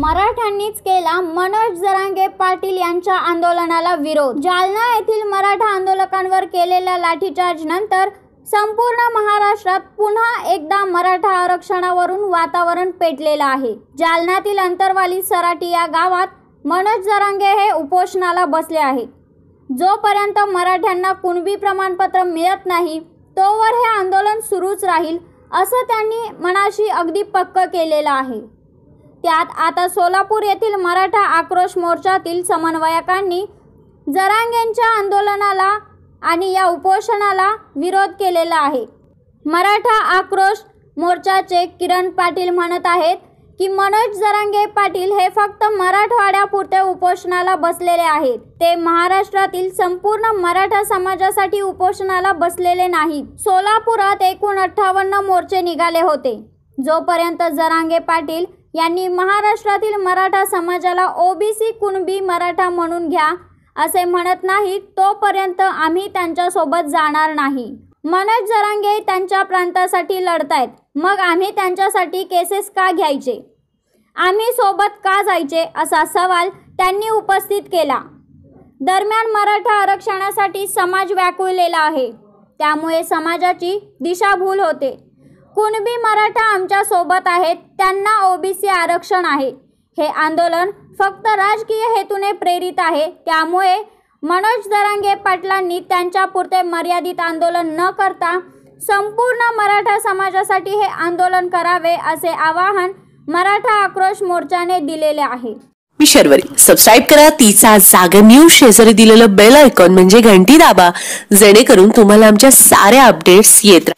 मराठ्यांनीच केला मनोज जरांगे पाटील यांच्या आंदोलनाला विरोध जालना येथील मराठा आंदोलकांवर केलेल्या लाठीचार्ज नंतर संपूर्ण महाराष्ट्रात पुन्हा एकदा मराठा आरक्षणावरून वातावरण पेटलेलं आहे जालन्यातील अंतरवाली सराटी या गावात मनोज जरांगे हे उपोषणाला बसले आहे जोपर्यंत मराठ्यांना कुणबी प्रमाणपत्र मिळत नाही तोवर हे आंदोलन सुरूच राहील असं त्यांनी मनाशी अगदी पक्क केलेलं आहे त्यात आता सोलापूर येथील मराठा आक्रोश मोर्चातील समन्वयकांनी जरांगेंच्या आंदोलनाला आणि या उपोषणाला विरोध केलेला आहे मराठा आक्रोश मोर्चाचे किरण पाटील म्हणत आहेत की मनोज जरांगे पाटील हे फक्त मराठवाड्यापुरते उपोषणाला बसलेले आहेत ते महाराष्ट्रातील संपूर्ण मराठा समाजासाठी उपोषणाला बसलेले नाहीत सोलापुरात एकूण अठ्ठावन्न मोर्चे निघाले होते जोपर्यंत जरांगे पाटील यांनी महाराष्ट्रातील मराठा समाजाला ओबीसी कुणबी मराठा म्हणून घ्या असे म्हणत नाही तोपर्यंत आम्ही त्यांच्यासोबत जाणार नाही मनोज जरांगे त्यांच्या प्रांतासाठी लढतायत मग आम्ही त्यांच्यासाठी केसेस का घ्यायचे आम्ही सोबत का जायचे असा सवाल त्यांनी उपस्थित केला दरम्यान मराठा आरक्षणासाठी समाज व्याकुळलेला आहे त्यामुळे समाजाची दिशाभूल होते कुणबी मराठा आमच्या सोबत आहेत त्यांना ओबीसी आरक्षण आहे हे आंदोलन फक्त राजकीय हेतूने प्रेरित आहे त्यामुळे मनोज दरांगे पाटलांनी पुरते मर्यादित आंदोलन न करता संपूर्ण मराठा समाजासाठी हे आंदोलन करावे असे आवाहन मराठा आक्रोश मोर्चाने दिलेले आहे मी सबस्क्राईब करा तिचा जागर न्यूज शेजारी दिलेलं बेल आयकॉन म्हणजे घंटी दाबा जेणेकरून तुम्हाला आमच्या साऱ्या अपडेट्स येत